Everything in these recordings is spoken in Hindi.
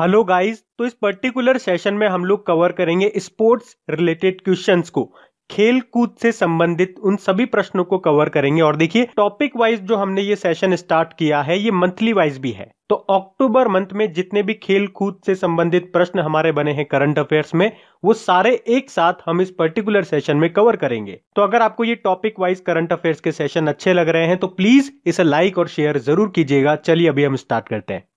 हेलो गाइस तो इस पर्टिकुलर सेशन में हम लोग कवर करेंगे स्पोर्ट्स रिलेटेड क्वेश्चंस को खेल कूद से संबंधित उन सभी प्रश्नों को कवर करेंगे और देखिए टॉपिक वाइज जो हमने ये सेशन स्टार्ट किया है ये मंथली वाइज भी है तो अक्टूबर मंथ में जितने भी खेल कूद से संबंधित प्रश्न हमारे बने हैं करंट अफेयर्स में वो सारे एक साथ हम इस पर्टिकुलर सेशन में कवर करेंगे तो अगर आपको ये टॉपिक वाइज करंट अफेयर्स के सेशन अच्छे लग रहे हैं तो प्लीज इसे लाइक और शेयर जरूर कीजिएगा चलिए अभी हम स्टार्ट करते हैं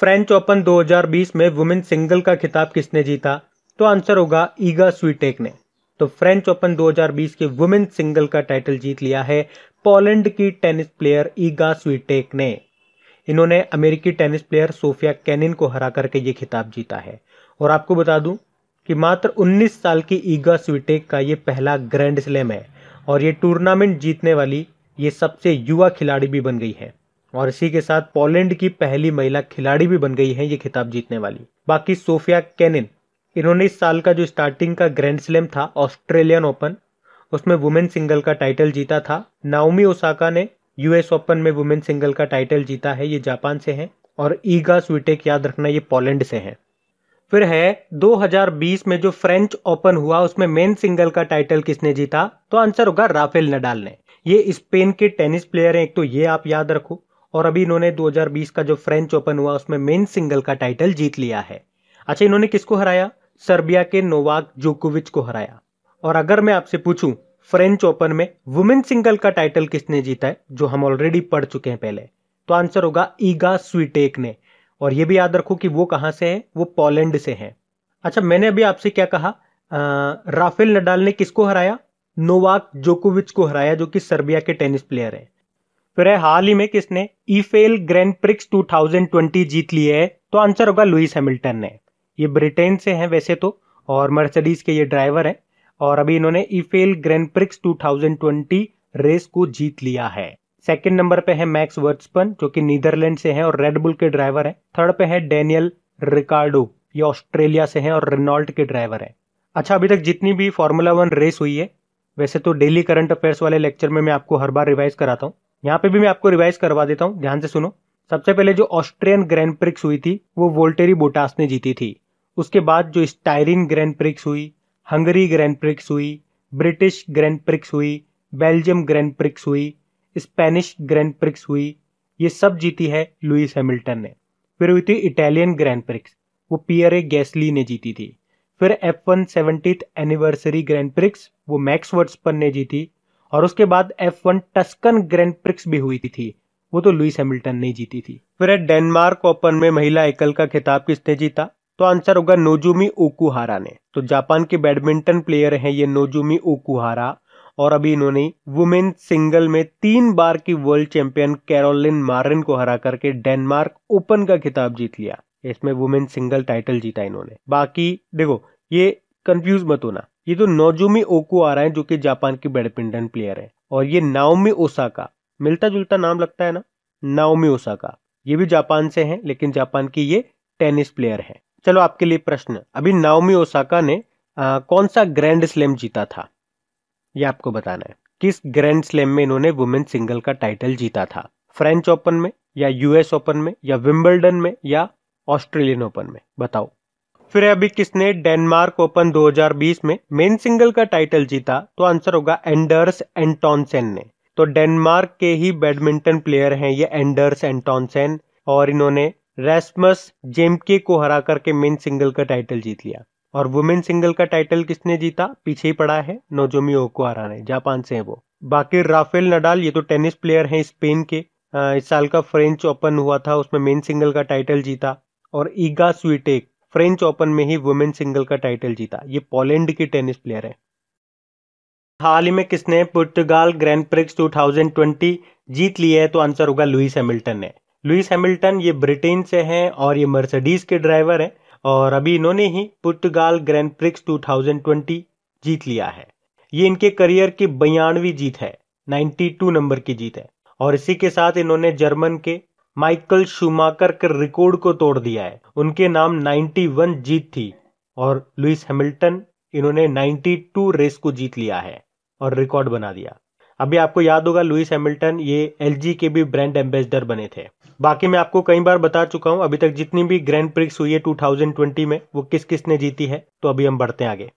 फ्रेंच ओपन 2020 में वुमेन सिंगल का खिताब किसने जीता तो आंसर होगा ईगा स्वीटेक ने तो फ्रेंच ओपन 2020 के वुमेन सिंगल का टाइटल जीत लिया है पोलैंड की टेनिस प्लेयर ईगा स्वीटेक ने इन्होंने अमेरिकी टेनिस प्लेयर सोफिया कैनिन को हरा करके ये खिताब जीता है और आपको बता दूं कि मात्र 19 साल की ईगा स्वीटेक का ये पहला ग्रैंड स्लैम है और ये टूर्नामेंट जीतने वाली ये सबसे युवा खिलाड़ी भी बन गई है और इसी के साथ पोलैंड की पहली महिला खिलाड़ी भी बन गई है ये खिताब जीतने वाली बाकी सोफिया कैनिन इन्होंने इस साल का जो स्टार्टिंग का ग्रैंड स्लैम था ऑस्ट्रेलियन ओपन उसमें वुमेन सिंगल का टाइटल जीता था नाउमी ओसाका ने यूएस ओपन में वुमेन सिंगल का टाइटल जीता है ये जापान से है और ईगा स्वीटेक याद रखना ये पोलैंड से है फिर है 2020 में जो फ्रेंच ओपन हुआ उसमें मेन सिंगल का टाइटल किसने जीता तो आंसर होगा राफेल नडाल ने ये स्पेन के टेनिस प्लेयर हैं एक तो ये आप याद रखो और अभी इन्होंने 2020 का जो फ्रेंच ओपन हुआ उसमें मेन सिंगल का टाइटल जीत लिया है अच्छा इन्होंने किसको हराया सर्बिया के नोवाक जोकोविच को हराया और अगर मैं आपसे पूछूं फ्रेंच ओपन में वुमेन सिंगल का टाइटल किसने जीता है जो हम ऑलरेडी पढ़ चुके हैं पहले तो आंसर होगा ईगा स्वीटेक ने और ये भी याद रखो कि वो कहां से है वो पोलैंड से है अच्छा मैंने अभी आपसे क्या कहा राफेल नडाल ने किसको हराया नोवाक जोकोविच को हराया जो कि सर्बिया के टेनिस प्लेयर हैं फिर है हाल ही में किसने ईफेल ग्रैंड प्रिक्स 2020 जीत लिए है तो आंसर होगा लुइस हैमिल्टन ने ये ब्रिटेन से हैं वैसे तो और मर्सिडीज के ये ड्राइवर हैं और अभी इन्होंने ईफेल ग्रैंड प्रिक्स 2020 रेस को जीत लिया है सेकंड नंबर पे है मैक्स वर्ट्सपन जो कि नीदरलैंड से है और रेडबुल के ड्राइवर है थर्ड पे है डेनियल रिकार्डो ये ऑस्ट्रेलिया से है और रेनॉल्ट के ड्राइवर है अच्छा अभी तक जितनी भी फॉर्मूला वन रेस हुई है वैसे तो डेली करंट अफेयर्स वाले लेक्चर में मैं आपको हर बार रिवाइज कराता हूँ यहाँ पे भी मैं आपको रिवाइज करवा देता हूँ ध्यान से सुनो सबसे पहले जो ऑस्ट्रियन ग्रैंड प्रिक्स हुई थी वो वोल्टेरी बोटास ने जीती थी उसके बाद जो स्टायरिन ग्रैंड प्रिक्स हुई हंगरी ग्रैंड प्रिक्स हुई ब्रिटिश ग्रैंड प्रिक्स हुई बेल्जियम ग्रैंड प्रिक्स हुई स्पेनिश ग्रैंड प्रिक्स हुई ये सब जीती है लुइस हैमिल्टन ने फिर हुई थी इटालियन ग्रैंड प्रिक्स वो पियर ए गैसली ने जीती थी फिर F one seventy anniversary Grand Prix वो मैक्स वर्ट्सपन ने जीती और उसके बाद F one Tuscan Grand Prix भी हुई थी वो तो लुइस हैमिल्टन ने जीती थी फिर डेनमार्क ओपन में महिला एकल का खिताब किसने जीता तो आंसर होगा नोजुमी ओकुहारा ने तो जापान के बैडमिंटन प्लेयर हैं ये नोजुमी ओकुहारा और अभी इन्होंने वुमेन सिंगल में तीन बार की वर्ल्ड चैंपियन कैरोलिन मारिन को हरा करके डेनमार्क ओपन का खिताब जीत लिया इसमें वुमेन सिंगल टाइटल जीता इन्होंने बाकी देखो ये कंफ्यूज मत होना ये तो नोजोमी ओको आ रहा है जो कि जापान की बैडमिंटन प्लेयर है और ये नाओमी ओसाका मिलता जुलता नाम लगता है ना नाओमी ओसाका ये भी जापान से हैं लेकिन जापान की ये टेनिस प्लेयर हैं चलो आपके लिए प्रश्न अभी नाओमी ओसाका ने आ, कौन सा ग्रैंड स्लैम जीता था ये आपको बताना है किस ग्रैंड स्लैम में इन्होंने वुमेन सिंगल का टाइटल जीता था फ्रेंच ओपन में या यूएस ओपन में या विम्बलडन में या ऑस्ट्रेलियन ओपन में बताओ फिर अभी किसने डेनमार्क ओपन 2020 में मेन सिंगल का टाइटल जीता तो आंसर होगा एंडर्स एंटोनसेन ने तो डेनमार्क के ही बैडमिंटन प्लेयर हैं ये एंडर्स एंटोनसेन और इन्होंने रेस्मस जेमके को हरा करके मेन सिंगल का टाइटल जीत लिया और वुमेन सिंगल का टाइटल किसने जीता पीछे ही पड़ा है नोजोमी ओकुआरा ने जापान से है वो बाकी राफेल नडाल ये तो टेनिस प्लेयर हैं स्पेन के इस साल का फ्रेंच ओपन हुआ था उसमें मेन सिंगल का टाइटल जीता और ईगा स्वीटेक फ्रेंच ओपन में ही वुमेन सिंगल का टाइटल जीता ये पोलैंड की टेनिस प्लेयर है हाल ही में किसने पुर्तगाल ग्रैंड प्रिक्स 2020 जीत लिया है तो आंसर होगा लुइस हैमिल्टन ने लुइस हैमिल्टन ये ब्रिटेन से हैं और ये मर्सिडीज के ड्राइवर हैं और अभी इन्होंने ही पुर्तगाल ग्रैंड प्रिक्स 2020 जीत लिया है ये इनके करियर की बयानवी जीत है 92 नंबर की जीत है और इसी के साथ इन्होंने जर्मन के माइकल शुमाकर के रिकॉर्ड को तोड़ दिया है उनके नाम 91 जीत थी और लुइस हैमिल्टन इन्होंने 92 रेस को जीत लिया है और रिकॉर्ड बना दिया अभी आपको याद होगा लुइस हैमिल्टन ये एल के भी ब्रांड एम्बेसडर बने थे बाकी मैं आपको कई बार बता चुका हूं अभी तक जितनी भी ग्रैंड प्रिक्स हुई है 2020 में वो किस किस ने जीती है तो अभी हम बढ़ते हैं आगे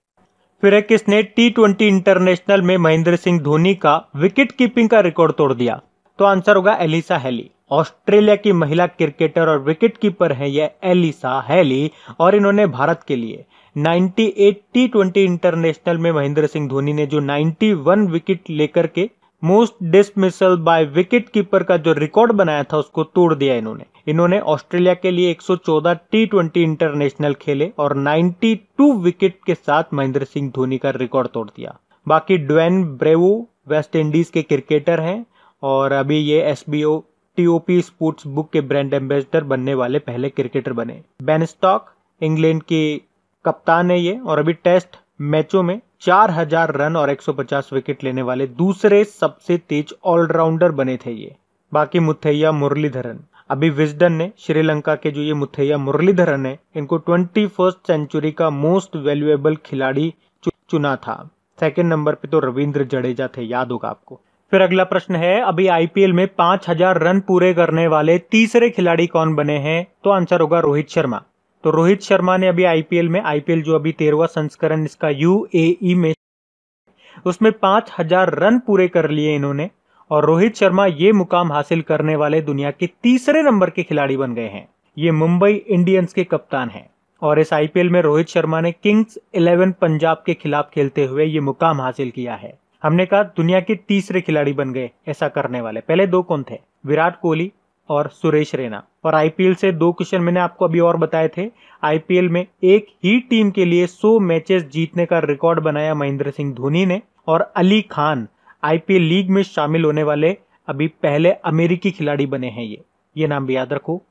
फिर है किसने टी ट्वेंटी इंटरनेशनल में महेंद्र सिंह धोनी का विकेट कीपिंग का रिकॉर्ड तोड़ दिया तो आंसर होगा एलिसा हेली ऑस्ट्रेलिया की महिला क्रिकेटर और विकेट कीपर हैं यह एलिसा हैली और इन्होंने भारत के लिए 98 टी ट्वेंटी इंटरनेशनल में महेंद्र सिंह धोनी ने जो 91 विकेट लेकर के most dismissal by wicket keeper का जो रिकॉर्ड बनाया था उसको तोड़ दिया इन्होंने इन्होंने ऑस्ट्रेलिया के लिए 114 टी ट्वेंटी इंटरनेशनल खेले और 92 विकेट के साथ महेंद्र सिंह धोनी का रिकॉर्ड तोड़ दिया बाकी ड्वेन ब्रेवो वेस्ट इंडीज के क्रिकेटर हैं और अभी ये एस टीओपी स्पोर्ट्स बुक के ब्रांड एम्बेसडर बनने वाले पहले क्रिकेटर बने बेन स्टॉक इंग्लैंड के कप्तान है ये और अभी टेस्ट मैचों में 4000 रन और 150 विकेट लेने वाले दूसरे सबसे तेज ऑलराउंडर बने थे ये बाकी मुथैया मुरलीधरन अभी विजडन ने श्रीलंका के जो ये मुथैया मुरलीधरन है इनको ट्वेंटी सेंचुरी का मोस्ट वैल्यूएबल खिलाड़ी चुना था सेकेंड नंबर पे तो रविंद्र जडेजा थे याद होगा आपको फिर अगला प्रश्न है अभी आईपीएल में पांच हजार रन पूरे करने वाले तीसरे खिलाड़ी कौन बने हैं तो आंसर होगा रोहित शर्मा तो रोहित शर्मा ने अभी आईपीएल में आईपीएल जो अभी तेरवा संस्करण इसका ए e में उसमें पांच हजार रन पूरे कर लिए इन्होंने और रोहित शर्मा ये मुकाम हासिल करने वाले दुनिया के तीसरे नंबर के खिलाड़ी बन गए हैं ये मुंबई इंडियंस के कप्तान हैं और इस आईपीएल में रोहित शर्मा ने किंग्स इलेवन पंजाब के खिलाफ खेलते हुए ये मुकाम हासिल किया है हमने कहा दुनिया के तीसरे खिलाड़ी बन गए ऐसा करने वाले पहले दो कौन थे विराट कोहली और सुरेश रैना और आईपीएल से दो क्वेश्चन मैंने आपको अभी और बताए थे आईपीएल में एक ही टीम के लिए 100 मैचेस जीतने का रिकॉर्ड बनाया महेंद्र सिंह धोनी ने और अली खान आईपीएल लीग में शामिल होने वाले अभी पहले अमेरिकी खिलाड़ी बने हैं ये ये नाम भी याद रखो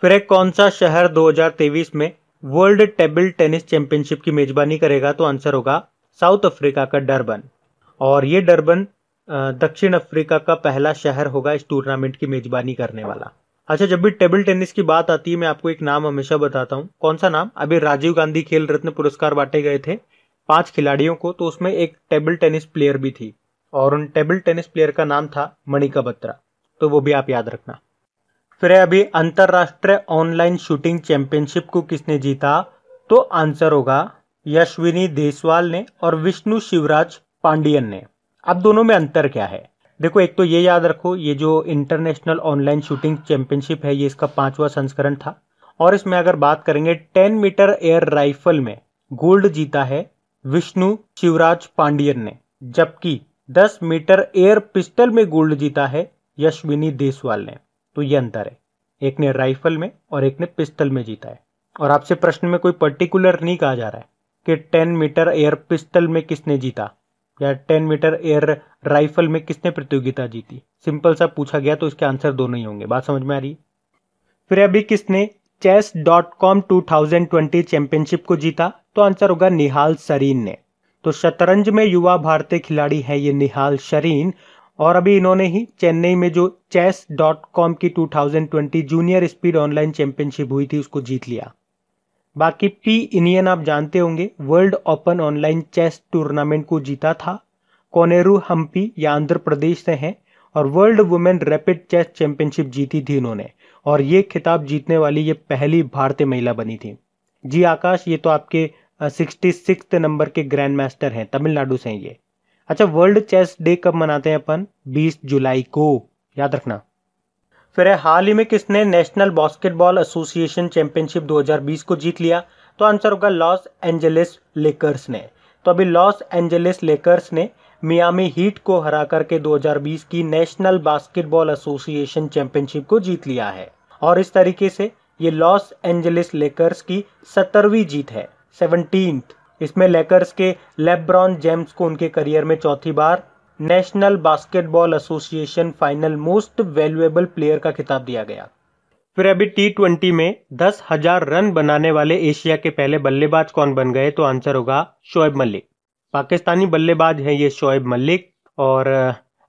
फिर एक कौन सा शहर 2023 में वर्ल्ड टेबल टेनिस चैंपियनशिप की मेजबानी करेगा तो आंसर होगा साउथ अफ्रीका का डरबन और ये डरबन दक्षिण अफ्रीका का पहला शहर होगा इस टूर्नामेंट की मेजबानी करने वाला अच्छा जब भी टेबल टेनिस की बात आती है मैं आपको एक नाम हमेशा बताता हूँ कौन सा नाम अभी राजीव गांधी खेल रत्न पुरस्कार बांटे गए थे पांच खिलाड़ियों को तो उसमें एक टेबल टेनिस प्लेयर भी थी और उन टेबल टेनिस प्लेयर का नाम था मणिका बत्रा तो वो भी आप याद रखना फिर है अभी अंतरराष्ट्रीय ऑनलाइन शूटिंग चैंपियनशिप को किसने जीता तो आंसर होगा यशविनी देसवाल ने और विष्णु शिवराज पांडियन ने अब दोनों में अंतर क्या है देखो एक तो ये याद रखो ये जो इंटरनेशनल ऑनलाइन शूटिंग चैंपियनशिप है ये इसका पांचवा संस्करण था और इसमें अगर बात करेंगे टेन मीटर एयर राइफल में गोल्ड जीता है विष्णु शिवराज पांडियन ने जबकि 10 मीटर एयर पिस्टल में गोल्ड जीता है यशविनी देसवाल ने तो ये अंतर है एक ने राइफल में और एक ने पिस्टल में जीता है और आपसे प्रश्न में कोई पर्टिकुलर नहीं कहा जा रहा है कि 10 मीटर एयर पिस्टल में किसने जीता या टेन मीटर एयर राइफल में किसने प्रतियोगिता जीती सिंपल सा पूछा गया तो इसके आंसर दोनों ही होंगे बात समझ में आ रही फिर अभी किसने chess dot com two thousand twenty championship को जीता तो आंसर होगा निहाल सरीन ने तो शतरंज में युवा भारतीय खिलाड़ी है ये निहाल शरीन और अभी इन्होंने ही चेन्नई में जो चेस डॉट कॉम की 2020 जूनियर स्पीड ऑनलाइन चैंपियनशिप हुई थी उसको जीत लिया बाकी पी इनियन आप जानते होंगे world open online chess tournament को जीता था कोनेरू हम्पी या आंध्र प्रदेश से हैं और world women rapid chess championship जीती थी इन्होंने और ये खिताब जीतने वाली ये पहली भारतीय महिला बनी थी जी आकाश ये तो आपके सिक्सटी सिक्स नंबर के ग्रैंड मास्टर हैं तमिलनाडु से हैं ये अच्छा वर्ल्ड चेस डे कब मनाते हैं अपन 20 जुलाई को याद रखना फिर है हाल ही में किसने नेशनल बास्केटबॉल एसोसिएशन चैंपियनशिप 2020 को जीत लिया तो आंसर होगा लॉस एंजलिस लेकर्स ने तो अभी लॉस एंजलिस लेकर्स ने मियामी हीट को हरा करके 2020 की नेशनल बास्केटबॉल एसोसिएशन चैंपियनशिप को जीत लिया है और इस तरीके से ये लॉस एंजलिस लेकर्स की सत्तरवीं जीत है सेवनटीन इसमें लेकर्स के लेब्रॉन जेम्स को उनके करियर में चौथी बार National Basketball Association final most valuable player का खिताब दिया गया फिर अभी टी ट्वेंटी में दस हजार रन बनाने वाले एशिया के पहले बल्लेबाज कौन बन गए तो आंसर होगा शोएब मलिक पाकिस्तानी बल्लेबाज हैं ये शोएब मलिक और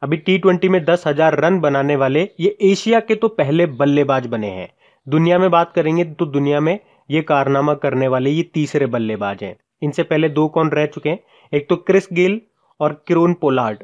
अभी टी ट्वेंटी में दस हजार रन बनाने वाले ये एशिया के तो पहले बल्लेबाज बने हैं दुनिया में बात करेंगे तो दुनिया में ये कारनामा करने वाले ये तीसरे बल्लेबाज हैं इनसे पहले दो कौन रह चुके हैं एक तो क्रिस गिल और किरोन पोलार्ड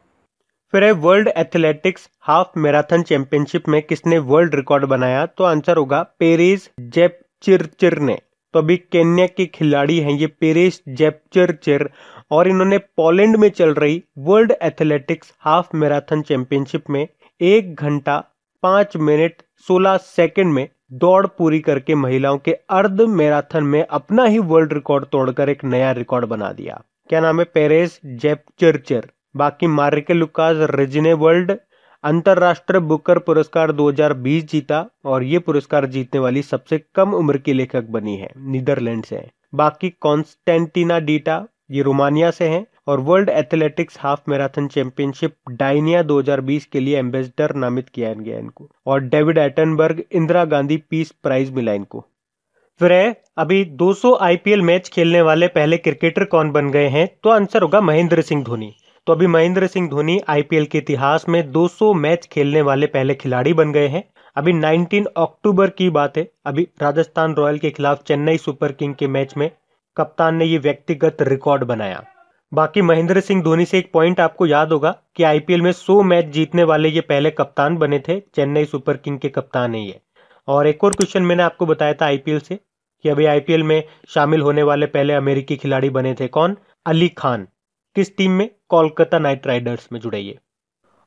फिर है world athletics half marathon championship में किसने वर्ल्ड रिकॉर्ड बनाया तो आंसर होगा पेरिस चिर ने तो अभी केन्या के खिलाड़ी हैं ये पेरिस चिर और इन्होंने पोलैंड में चल रही world athletics half marathon championship में एक घंटा पांच मिनट सोलह सेकेंड में दौड़ पूरी करके महिलाओं के अर्ध मैराथन में अपना ही वर्ल्ड रिकॉर्ड तोड़कर एक नया रिकॉर्ड बना दिया क्या नाम है पेरेस जेपचरचर बाकी मार्के लुकास रिजने वर्ल्ड अंतर्राष्ट्रीय बुकर पुरस्कार 2020 जीता और ये पुरस्कार जीतने वाली सबसे कम उम्र की लेखक बनी है नीदरलैंड से बाकी कॉन्स्टेंटिना डीटा ये रोमानिया से हैं और world athletics half marathon championship Gdynia 2020 के लिए एम्बेसडर नामित किया गया इनको और David Attenborough Indira Gandhi peace prize मिला इनको फिर अभी 200 आईपीएल मैच खेलने वाले पहले क्रिकेटर कौन बन गए हैं तो आंसर होगा महेंद्र सिंह धोनी तो अभी महेंद्र सिंह धोनी आईपीएल के इतिहास में 200 मैच खेलने वाले पहले खिलाड़ी बन गए हैं अभी 19 अक्टूबर की बात है अभी राजस्थान रॉयल के खिलाफ चेन्नई सुपर किंग के मैच में कप्तान ने ये व्यक्तिगत रिकॉर्ड बनाया बाकी महेंद्र सिंह धोनी से एक पॉइंट आपको याद होगा कि आईपीएल में 100 मैच जीतने वाले ये पहले कप्तान बने थे चेन्नई सुपर किंग के कप्तान है ये और एक और क्वेश्चन मैंने आपको बताया था आईपीएल से कि अभी आईपीएल में शामिल होने वाले पहले अमेरिकी खिलाड़ी बने थे कौन अली खान किस टीम में कोलकाता नाइट राइडर्स में जुड़े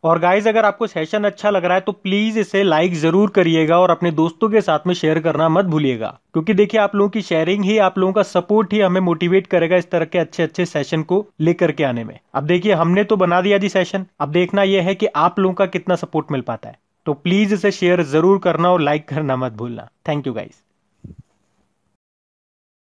और गाइज अगर आपको सेशन अच्छा लग रहा है तो प्लीज़ इसे लाइक ज़रूर करिएगा और अपने दोस्तों के साथ में शेयर करना मत भूलिएगा क्योंकि देखिए आप लोगों की शेयरिंग ही आप लोगों का सपोर्ट ही हमें मोटिवेट करेगा इस तरह के अच्छे अच्छे सेशन को लेकर के आने में अब देखिए हमने तो बना दिया जी सेशन अब देखना यह है कि आप लोगों का कितना सपोर्ट मिल पाता है तो प्लीज़ इसे शेयर ज़रूर करना और लाइक करना मत भूलना थैंक यू गाइज